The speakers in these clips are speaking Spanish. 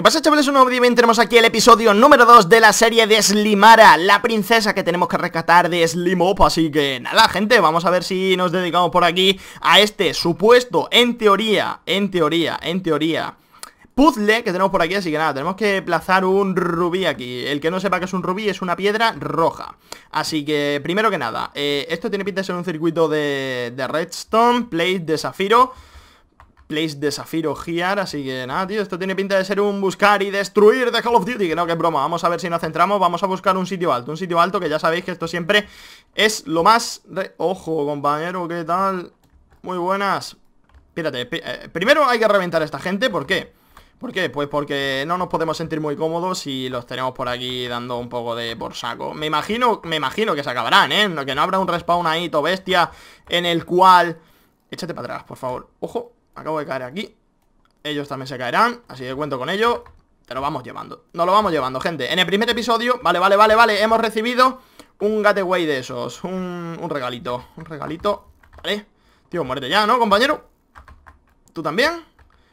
¿Qué pasa chavales? Un nuevo y tenemos aquí el episodio número 2 de la serie de Slimara La princesa que tenemos que rescatar de Slimop Así que nada gente, vamos a ver si nos dedicamos por aquí a este supuesto, en teoría, en teoría, en teoría puzzle que tenemos por aquí, así que nada, tenemos que plazar un rubí aquí. El que no sepa que es un rubí es una piedra roja. Así que, primero que nada, eh, esto tiene pinta de ser un circuito de, redstone, plate de zafiro... Place de Zafiro Gear, así que nada, tío, esto tiene pinta de ser un buscar y destruir de Call of Duty, que no, que broma, vamos a ver si nos centramos, vamos a buscar un sitio alto, un sitio alto que ya sabéis que esto siempre es lo más... Ojo, compañero, ¿qué tal? Muy buenas. Espérate, eh, primero hay que reventar a esta gente, ¿por qué? ¿Por qué? Pues porque no nos podemos sentir muy cómodos si los tenemos por aquí dando un poco de por saco. Me imagino, me imagino que se acabarán, ¿eh? Que no habrá un respawn ahí, to bestia, en el cual... Échate para atrás, por favor. Ojo, acabo de caer aquí Ellos también se caerán, así que cuento con ellos Te lo vamos llevando, nos lo vamos llevando, gente En el primer episodio, vale, vale, vale, vale Hemos recibido un gateway de esos un, regalito, un regalito Vale, tío, muerte ya, ¿no, compañero? ¿Tú también?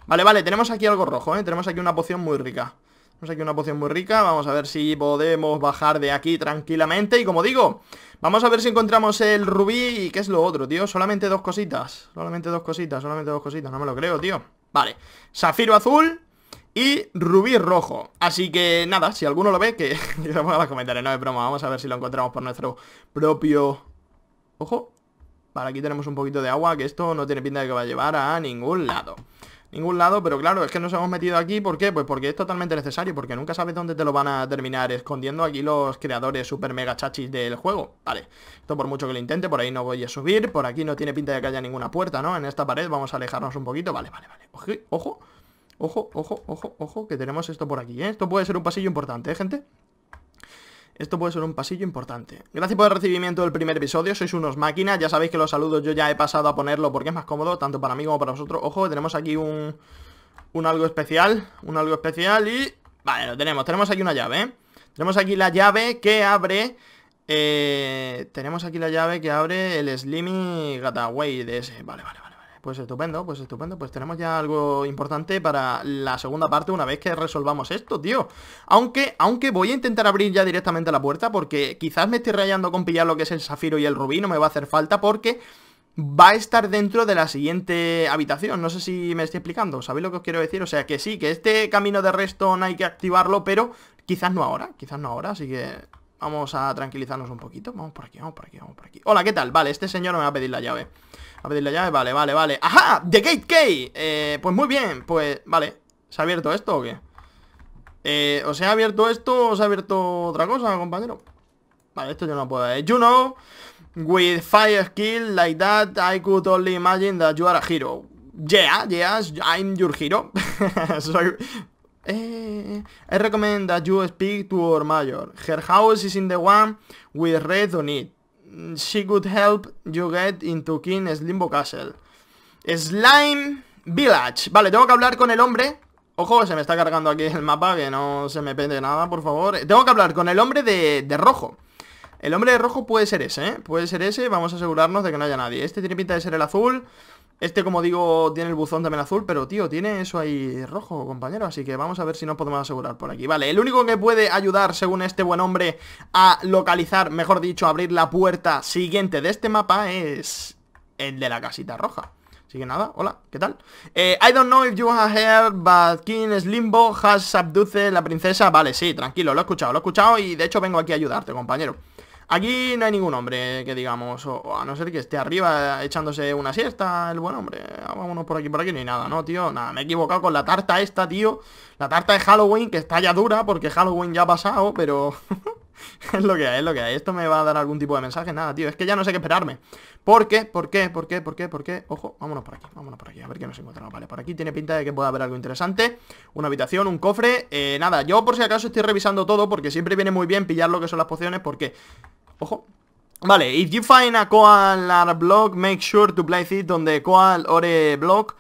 Vale, vale, tenemos aquí algo rojo, ¿eh? Tenemos aquí una poción muy rica tenemos aquí una poción muy rica, vamos a ver si podemos bajar de aquí tranquilamente Y como digo, vamos a ver si encontramos el rubí y qué es lo otro, tío Solamente dos cositas, solamente dos cositas, solamente dos cositas, no me lo creo, tío Vale, zafiro azul y rubí rojo Así que nada, si alguno lo ve, que yo lo comentarios, no es broma Vamos a ver si lo encontramos por nuestro propio... Ojo Vale, aquí tenemos un poquito de agua, que esto no tiene pinta de que va a llevar a ningún lado ningún lado, pero claro, es que nos hemos metido aquí, ¿por qué? Pues porque es totalmente necesario, porque nunca sabes dónde te lo van a terminar escondiendo aquí los creadores super mega chachis del juego. Vale, esto por mucho que lo intente, por ahí no voy a subir, por aquí no tiene pinta de que haya ninguna puerta, ¿no? En esta pared vamos a alejarnos un poquito, vale, vale, vale, ojo, ojo, ojo, ojo, ojo, que tenemos esto por aquí, ¿eh? Esto puede ser un pasillo importante, ¿eh, gente? Esto puede ser un pasillo importante. Gracias por el recibimiento del primer episodio, sois unos máquinas. Ya sabéis que los saludos yo ya he pasado a ponerlo porque es más cómodo, tanto para mí como para vosotros. Ojo, tenemos aquí un, un algo especial, un algo especial y... Vale, lo tenemos, tenemos aquí una llave, ¿eh? Tenemos aquí la llave que abre... Eh, tenemos aquí la llave que abre el Slimy Gataway de ese. Vale, vale, vale. Pues estupendo, pues estupendo. Pues tenemos ya algo importante para la segunda parte una vez que resolvamos esto, tío. Aunque, aunque voy a intentar abrir ya directamente la puerta porque quizás me estoy rayando con pillar lo que es el zafiro y el rubí. No me va a hacer falta porque va a estar dentro de la siguiente habitación. No sé si me estoy explicando, ¿sabéis lo que os quiero decir? O sea, que sí, que este camino de redstone hay que activarlo, pero quizás no ahora, quizás no ahora, así que vamos a tranquilizarnos un poquito. Vamos por aquí, vamos por aquí, vamos por aquí. Hola, ¿qué tal? Vale, este señor me va a pedir la llave. A pedirle la llave, vale, vale, vale ¡Ajá! ¡The Gate Key! Eh, pues muy bien, pues, vale ¿Se ha abierto esto o qué? Eh, se ha abierto esto o se ha abierto otra cosa, compañero? Vale, esto yo no puedo You eh. know, with fire skill like that I could only imagine that you are a hero Yeah, yeah, I'm your hero eh, I recommend that you speak to your mayor Her house is in the one with red on it Mm, she could help you get into King Slimbo Castle. Slime Village. Vale, tengo que hablar con el hombre. Ojo, se me está cargando aquí el mapa, que no se me pende nada, por favor. Tengo que hablar con el hombre de, de rojo. El hombre de rojo puede ser ese, ¿eh? Puede ser ese, vamos a asegurarnos de que no haya nadie Este tiene pinta de ser el azul este, como digo, tiene el buzón también azul, pero tío, tiene eso ahí rojo, compañero. Así que vamos a ver si nos podemos asegurar por aquí. Vale, el único que puede ayudar, según este buen hombre, a localizar, mejor dicho, abrir la puerta siguiente de este mapa es el de la casita roja. Así que nada, hola, ¿qué tal? Eh, I don't know if you are here, but King Slimbo has abduce la princesa. Vale, sí, tranquilo, lo he escuchado, lo he escuchado y de hecho vengo aquí a ayudarte, compañero. Aquí no hay ningún hombre que digamos, o, a no ser que esté arriba echándose una siesta, el buen hombre. Ah, vámonos por aquí, por aquí, no hay nada, ¿no, tío? Nada, me he equivocado con la tarta esta, tío. La tarta de Halloween, que está ya dura, porque Halloween ya ha pasado, pero... es lo que hay, es lo que hay. Esto me va a dar algún tipo de mensaje, nada, tío. Es que ya no sé qué esperarme. ¿Por qué? ¿Por qué? ¿Por qué? ¿Por qué? ¿Por qué? Ojo, vámonos por aquí, vámonos por aquí, a ver qué nos encontramos. Vale, por aquí tiene pinta de que pueda haber algo interesante. Una habitación, un cofre, eh, nada. Yo por si acaso estoy revisando todo porque siempre viene muy bien pillar lo que son las pociones porque... Ojo. Vale, if you find a or block, make sure to place it on the ore or block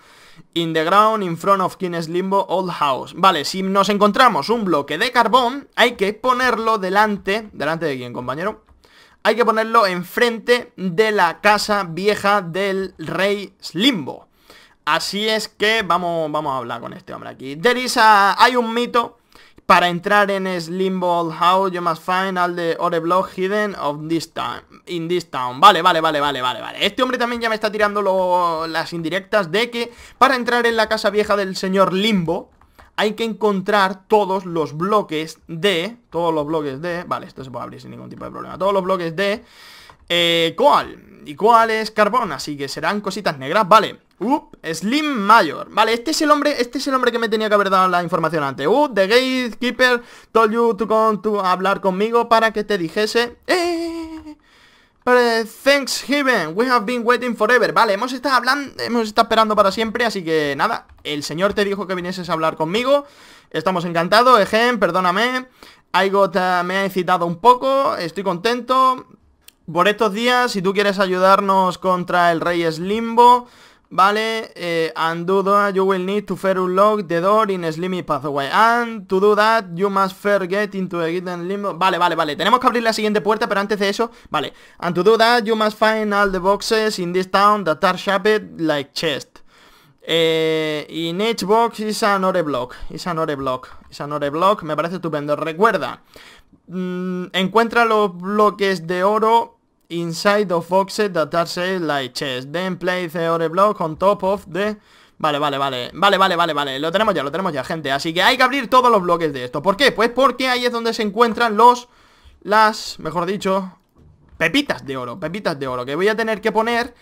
in the ground in front of King's Limbo Old House. Vale, si nos encontramos un bloque de carbón, hay que ponerlo delante... ¿Delante de quién, compañero? Hay que ponerlo enfrente de la casa vieja del rey Slimbo. Así es que vamos, vamos a hablar con este hombre aquí. There is a, hay un mito para entrar en Slim Ball House, you must find all the ore block hidden of this town, in this town. Vale, vale, vale, vale, vale, vale. Este hombre también ya me está tirando las indirectas de que para entrar en la casa vieja del señor Limbo hay que encontrar todos los bloques de... Todos los bloques de... Vale, esto se puede abrir sin ningún tipo de problema. Todos los bloques de... Eh, coal. Y cuál es carbón, así que serán cositas negras. Vale. Up, Slim Mayor. Vale, este es el hombre, este es el hombre que me tenía que haber dado la información antes. Up, The Gatekeeper told you to come to hablar conmigo para que te dijese. Eh, thanks heaven, we have been waiting forever. Vale, hemos estado hablando, hemos estado esperando para siempre, así que nada, el señor te dijo que vinieses a hablar conmigo. Estamos encantados, Ejem, perdóname. I eh, me ha excitado un poco, estoy contento. Por estos días, si tú quieres ayudarnos contra el rey Slimbo, Vale, eh, and do that you will need to fer unlock the door in slimy pathway And to do that you must fair get into a hidden limbo Vale, vale, vale, tenemos que abrir la siguiente puerta pero antes de eso Vale, and to do that you must find all the boxes in this town that are shaped like chest eh, In each box is another block, is another block, is another block Me parece estupendo, recuerda mm, Encuentra los bloques de oro inside of boxes that are light like chest. Then place the block on top of the... Vale, vale, vale, vale, vale, vale, vale, lo tenemos ya, lo tenemos ya, gente Así que hay que abrir todos los bloques de esto ¿Por qué? Pues porque ahí es donde se encuentran los, las, mejor dicho, pepitas de oro Pepitas de oro que voy a tener que poner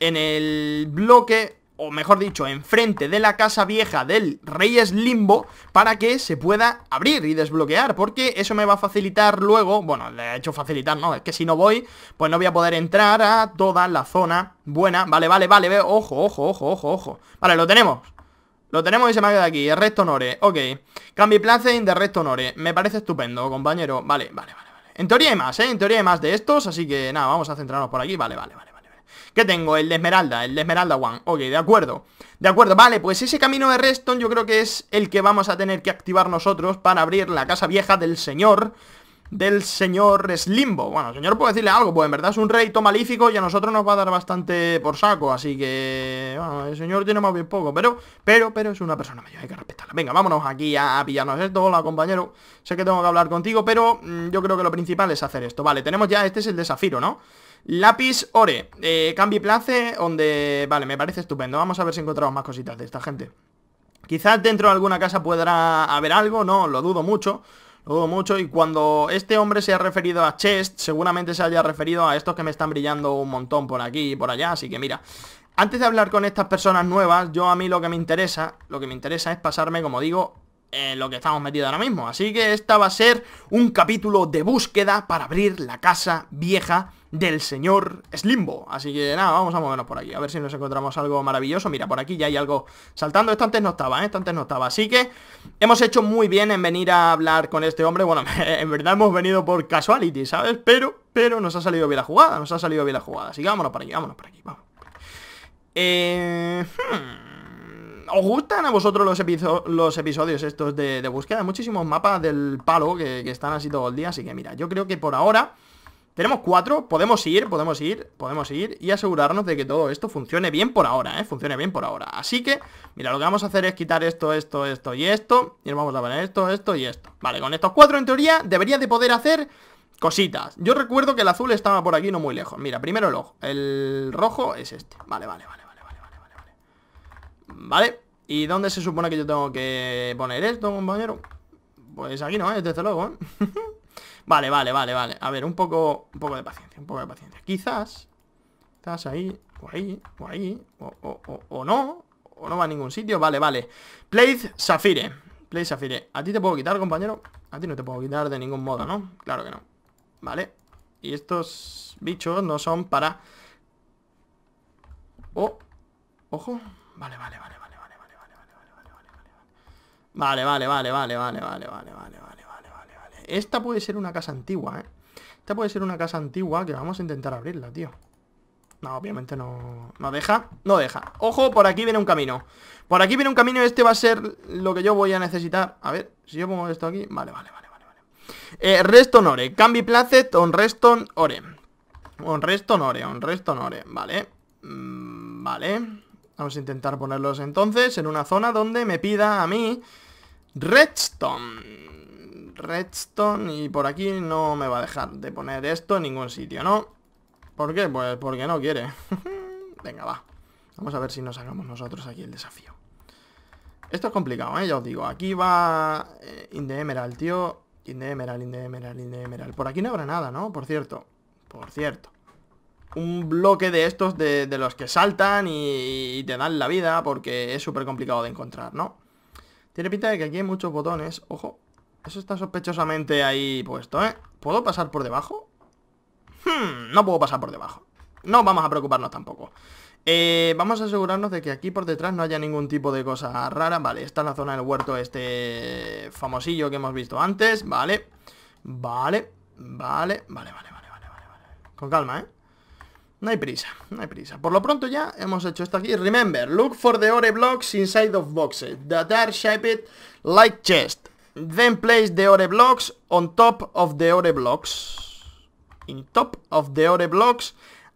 en el bloque o mejor dicho, enfrente de la casa vieja del Reyes Limbo para que se pueda abrir y desbloquear, porque eso me va a facilitar luego, bueno, le de hecho facilitar no, es que si no voy, pues no voy a poder entrar a toda la zona buena, vale, vale, vale, ojo, ojo, ojo, ojo, ojo, vale, lo tenemos, lo tenemos y se me ha quedado aquí, el resto honore, ok, cambio place de resto Nore. me parece estupendo, compañero, vale, vale, vale, vale, en teoría hay más, eh, en teoría hay más de estos, así que nada, vamos a centrarnos por aquí, vale, vale, vale. ¿Qué tengo? El de Esmeralda, el de Esmeralda One. Ok, de acuerdo. De acuerdo, vale, pues ese camino de Reston yo creo que es el que vamos a tener que activar nosotros para abrir la casa vieja del señor del señor Slimbo. Bueno, el señor puede decirle algo, pues en verdad es un reito malífico y a nosotros nos va a dar bastante por saco, así que... Bueno, el señor tiene más bien poco, pero, pero, pero es una persona mayor, hay que respetarla. Venga, vámonos aquí a, pillarnos esto. Hola, compañero, sé que tengo que hablar contigo, pero mm, yo creo que lo principal es hacer esto. Vale, tenemos ya, este es el desafío ¿no? Lápiz Ore, eh, Cambi Place, donde... Vale, me parece estupendo. Vamos a ver si encontramos más cositas de esta gente. Quizás dentro de alguna casa podrá haber algo, no, lo dudo mucho. Lo dudo mucho y cuando este hombre se ha referido a Chest, seguramente se haya referido a estos que me están brillando un montón por aquí y por allá, así que mira. Antes de hablar con estas personas nuevas, yo a mí lo que me interesa, lo que me interesa es pasarme, como digo, en lo que estamos metidos ahora mismo. Así que esta va a ser un capítulo de búsqueda para abrir la casa vieja del señor Slimbo. Así que nada, vamos a movernos por aquí, a ver si nos encontramos algo maravilloso. Mira, por aquí ya hay algo saltando. Esto antes no estaba, ¿eh? esto antes no estaba. Así que hemos hecho muy bien en venir a hablar con este hombre. Bueno, en verdad hemos venido por casuality, ¿sabes? Pero, pero nos ha salido bien la jugada, nos ha salido bien la jugada. Así que vámonos por aquí, vámonos por aquí, vamos. Eh... Hmm, ¿Os gustan a vosotros los, episodios estos de, búsqueda? muchísimos mapas del palo que están así todo el día, así que mira, yo creo que por ahora tenemos cuatro, podemos ir, podemos ir, podemos ir y asegurarnos de que todo esto funcione bien por ahora, ¿eh? Funcione bien por ahora. Así que, mira, lo que vamos a hacer es quitar esto, esto, esto y esto. Y nos vamos a poner esto, esto y esto. Vale, con estos cuatro en teoría debería de poder hacer cositas. Yo recuerdo que el azul estaba por aquí no muy lejos. Mira, primero el ojo. El rojo es este. Vale, vale, vale, vale, vale, vale, vale. Vale. ¿Y dónde se supone que yo tengo que poner esto, compañero? Pues aquí no, ¿eh? desde luego, ¿eh? Vale, vale, vale, vale. A ver, un poco, un poco de paciencia, un poco de paciencia. Quizás, estás ahí, o ahí, o ahí, o, o, o, o no, o no va a ningún sitio. Vale, vale. Place zafire Place zafire, ¿A ti te puedo quitar, compañero? A ti no te puedo quitar de ningún modo, ¿no? Claro que no. Vale. Y estos bichos no son para... Oh. Ojo. vale, vale, vale, vale, vale, vale, vale, vale, vale, vale. Vale, vale, vale, vale, vale, vale, vale, vale, vale. Esta puede ser una casa antigua, ¿eh? Esta puede ser una casa antigua que vamos a intentar abrirla, tío. No, obviamente no... No deja, no deja. Ojo, por aquí viene un camino. Por aquí viene un camino y este va a ser lo que yo voy a necesitar. A ver, si yo pongo esto aquí... Vale, vale, vale, vale. vale. Eh, Reston Ore. Cambi placet on Reston Ore. On Reston Ore, on Reston Ore. Vale. Mm, vale. Vamos a intentar ponerlos entonces en una zona donde me pida a mí... Redstone redstone y por aquí no me va a dejar de poner esto en ningún sitio, ¿no? ¿Por qué? Pues porque no quiere. Venga, va. Vamos a ver si nos hagamos nosotros aquí el desafío. Esto es complicado, ¿eh? Ya os digo. Aquí va eh, Emerald, tío. In the Emerald, in Por aquí no habrá nada, ¿no? Por cierto. Por cierto. Un bloque de estos de, los que saltan y te dan la vida porque es súper complicado de encontrar, ¿no? Tiene pinta de que aquí hay muchos botones. Ojo, eso está sospechosamente ahí puesto, ¿eh? ¿Puedo pasar por debajo? Hmm, no puedo pasar por debajo. No vamos a preocuparnos tampoco. Eh, vamos a asegurarnos de que aquí por detrás no haya ningún tipo de cosa rara. Vale, esta es la zona del huerto este famosillo que hemos visto antes. Vale, vale, vale, vale, vale, vale, vale, Con calma, ¿eh? No hay prisa, no hay prisa. Por lo pronto ya hemos hecho esto aquí. Remember, look for the ore blocks inside of boxes the dark shaped like chest. Then place the ore blocks on top of the ore blocks. In top of the ore blocks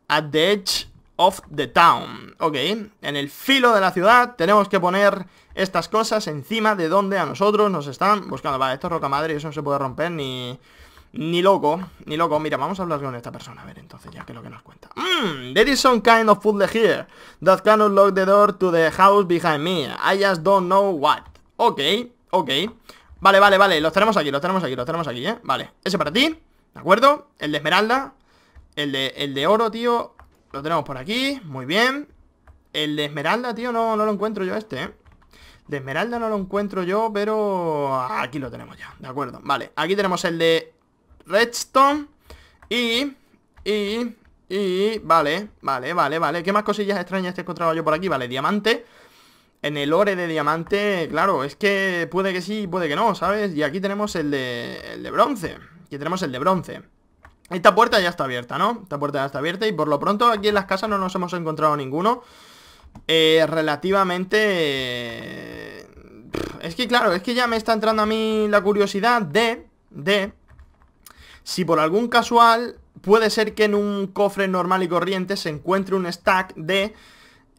at the edge of the town. Ok, en el filo de la ciudad tenemos que poner estas cosas encima de donde a nosotros nos están buscando. Vale, esto es roca madre y eso no se puede romper ni... Ni loco, ni loco. Mira, vamos a hablar con esta persona. A ver, entonces, ya que es lo que nos cuenta. Mmm, there is some kind of food here that cannot lock the door to the house behind me. I just don't know what. Ok, ok. Vale, vale, vale, los tenemos aquí, los tenemos aquí, los tenemos aquí, ¿eh? Vale, ese para ti, ¿de acuerdo? El de esmeralda El de, el de oro, tío Lo tenemos por aquí, muy bien El de esmeralda, tío, no, no lo encuentro yo este, ¿eh? De esmeralda no lo encuentro yo, pero aquí lo tenemos ya, ¿de acuerdo? Vale, aquí tenemos el de redstone y... y... y... vale, vale, vale, vale ¿Qué más cosillas extrañas he encontrado yo por aquí? Vale, diamante en el ore de diamante, claro, es que puede que sí, puede que no, ¿sabes? Y aquí tenemos el de, bronce. Aquí tenemos el de bronce. Esta puerta ya está abierta, ¿no? Esta puerta ya está abierta y por lo pronto aquí en las casas no nos hemos encontrado ninguno. Eh, relativamente... es que claro, es que ya me está entrando a mí la curiosidad de... De... Si por algún casual puede ser que en un cofre normal y corriente se encuentre un stack de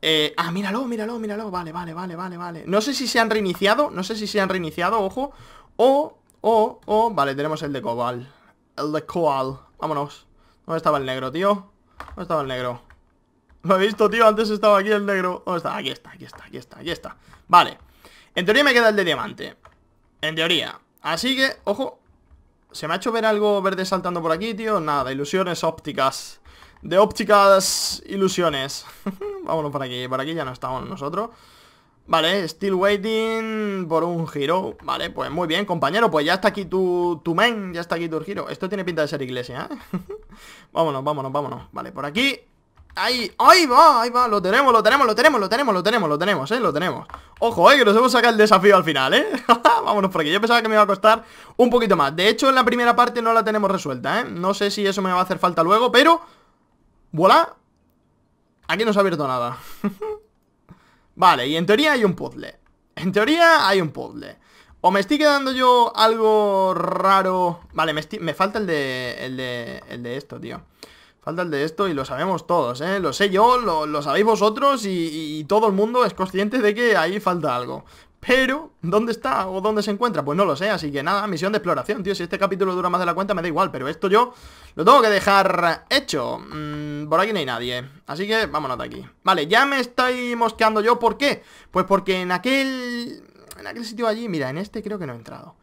eh, ah, míralo, míralo, míralo. Vale, vale, vale, vale, vale. No sé si se han reiniciado. No sé si se han reiniciado, ojo. O, o, o. Vale, tenemos el de Cobal. El de cobal. Vámonos. ¿Dónde estaba el negro, tío? ¿Dónde estaba el negro? Lo he visto, tío. Antes estaba aquí el negro. ¿Dónde está? Aquí está, aquí está, aquí está, aquí está. Vale. En teoría me queda el de diamante. En teoría. Así que, ojo. ¿Se me ha hecho ver algo verde saltando por aquí, tío? Nada, ilusiones ópticas de ópticas ilusiones. Vámonos por aquí, por aquí ya no estamos nosotros. Vale, still waiting por un giro. Vale, pues muy bien, compañero, pues ya está aquí tu, tu main, ya está aquí tu giro. Esto tiene pinta de ser iglesia, ¿eh? vámonos, vámonos, vámonos. Vale, por aquí. Ahí, ahí va, ahí va, lo tenemos, lo tenemos, lo tenemos, lo tenemos, lo tenemos, lo tenemos, eh, lo tenemos. Ojo, eh, que nos hemos sacado el desafío al final, eh. vámonos por aquí, yo pensaba que me iba a costar un poquito más. De hecho, en la primera parte no la tenemos resuelta, eh. No sé si eso me va a hacer falta luego, pero... ¿Voilá? Aquí no se ha abierto nada Vale, y en teoría hay un puzzle En teoría hay un puzzle O me estoy quedando yo algo raro Vale, me, falta el de, el de, esto, tío Falta el de esto y lo sabemos todos, ¿eh? Lo sé yo, lo, sabéis vosotros y, y, todo el mundo es consciente de que ahí falta algo pero, ¿dónde está o dónde se encuentra? Pues no lo sé, así que nada, misión de exploración, tío. Si este capítulo dura más de la cuenta me da igual, pero esto yo lo tengo que dejar hecho. Mm, por aquí no hay nadie, así que vámonos de aquí. Vale, ya me estoy mosqueando yo, ¿por qué? Pues porque en aquel... En aquel sitio allí, mira, en este creo que no he entrado.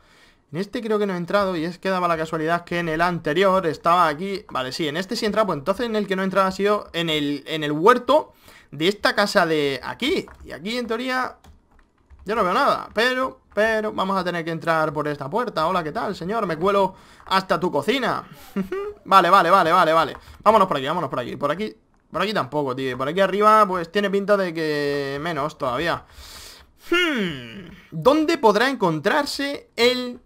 En este creo que no he entrado y es que daba la casualidad que en el anterior estaba aquí... Vale, sí, en este sí he entrado, pues entonces en el que no he entrado ha sido en el, en el huerto de esta casa de aquí. Y aquí, en teoría, yo no veo nada, pero, pero vamos a tener que entrar por esta puerta Hola, ¿qué tal, señor? Me cuelo hasta tu cocina Vale, vale, vale, vale, vale Vámonos por aquí, vámonos por aquí Por aquí, por aquí tampoco, tío Por aquí arriba, pues tiene pinta de que menos todavía hmm. ¿Dónde podrá encontrarse el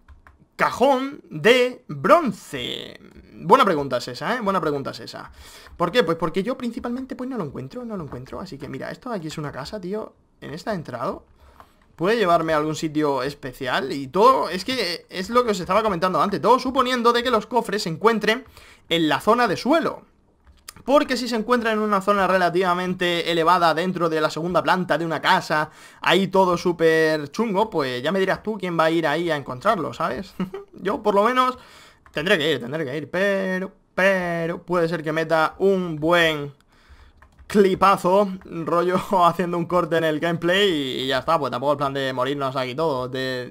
cajón de bronce? Buena pregunta es esa, ¿eh? Buena pregunta es esa ¿Por qué? Pues porque yo principalmente pues no lo encuentro, no lo encuentro Así que mira, esto aquí es una casa, tío En esta entrada... entrado puede llevarme a algún sitio especial y todo, es que es lo que os estaba comentando antes, todo suponiendo de que los cofres se encuentren en la zona de suelo. Porque si se encuentran en una zona relativamente elevada dentro de la segunda planta de una casa, ahí todo súper chungo, pues ya me dirás tú quién va a ir ahí a encontrarlo, ¿sabes? Yo por lo menos tendré que ir, tendré que ir, pero, pero puede ser que meta un buen clipazo, rollo haciendo un corte en el gameplay y, ya está, pues tampoco el plan de morirnos aquí todo de,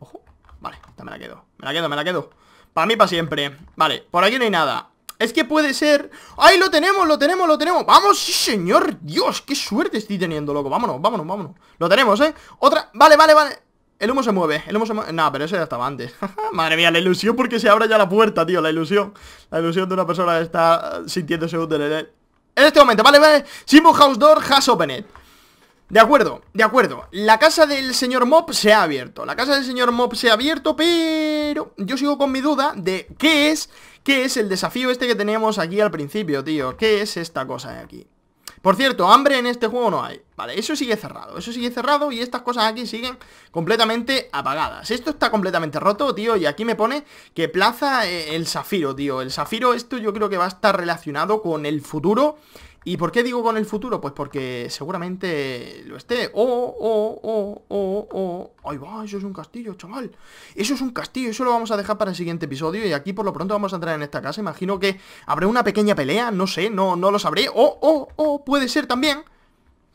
Ojo, vale, esta me la quedo, me la quedo, me la quedo. Para mí, para siempre. Vale, por aquí no hay nada. Es que puede ser... ¡Ahí lo tenemos, lo tenemos, lo tenemos! ¡Vamos, sí, señor! ¡Dios, qué suerte estoy teniendo, loco! ¡Vámonos, vámonos, vámonos! Lo tenemos, ¿eh? Otra... Vale, vale, vale. El humo se mueve, el humo se mueve... Nah, pero ese ya estaba antes Madre mía, la ilusión porque se abre ya la puerta, tío La ilusión La ilusión de una persona está sintiéndose útil en en este momento, vale, vale house door has opened de acuerdo, de acuerdo La casa del señor Mob se ha abierto La casa del señor Mob se ha abierto, pero Yo sigo con mi duda de qué es Qué es el desafío este que teníamos aquí al principio, tío ¿Qué es esta cosa de aquí? Por cierto, hambre en este juego no hay. Vale, eso sigue cerrado, eso sigue cerrado y estas cosas aquí siguen completamente apagadas. Esto está completamente roto, tío, y aquí me pone que plaza eh, el zafiro, tío. El zafiro esto yo creo que va a estar relacionado con el futuro... ¿Y por qué digo con el futuro? Pues porque seguramente lo esté. Oh, oh, oh, oh, oh. Ahí va, eso es un castillo, chaval. Eso es un castillo, eso lo vamos a dejar para el siguiente episodio. Y aquí por lo pronto vamos a entrar en esta casa. Imagino que habrá una pequeña pelea, no sé, no, no lo sabré. Oh, oh, oh, puede ser también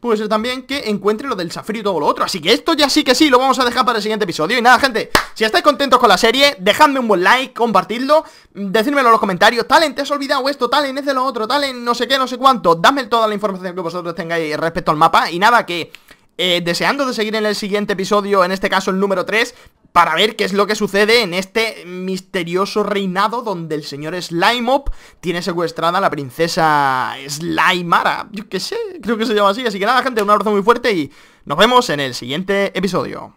puede ser también que encuentre lo del zafiro y todo lo otro. Así que esto ya sí que sí, lo vamos a dejar para el siguiente episodio. Y nada, gente, si estáis contentos con la serie, dejadme un buen like, compartidlo, mm, decídmelo en los comentarios. Talent, te has olvidado esto, Talent, es lo otro, Talent, no sé qué, no sé cuánto. Dadme toda la información que vosotros tengáis respecto al mapa. Y nada, que... Eh, deseando de seguir en el siguiente episodio, en este caso el número 3, para ver qué es lo que sucede en este misterioso reinado donde el señor Slimeop tiene secuestrada a la princesa Slimara. Yo qué sé, creo que se llama así. Así que nada, gente, un abrazo muy fuerte y nos vemos en el siguiente episodio.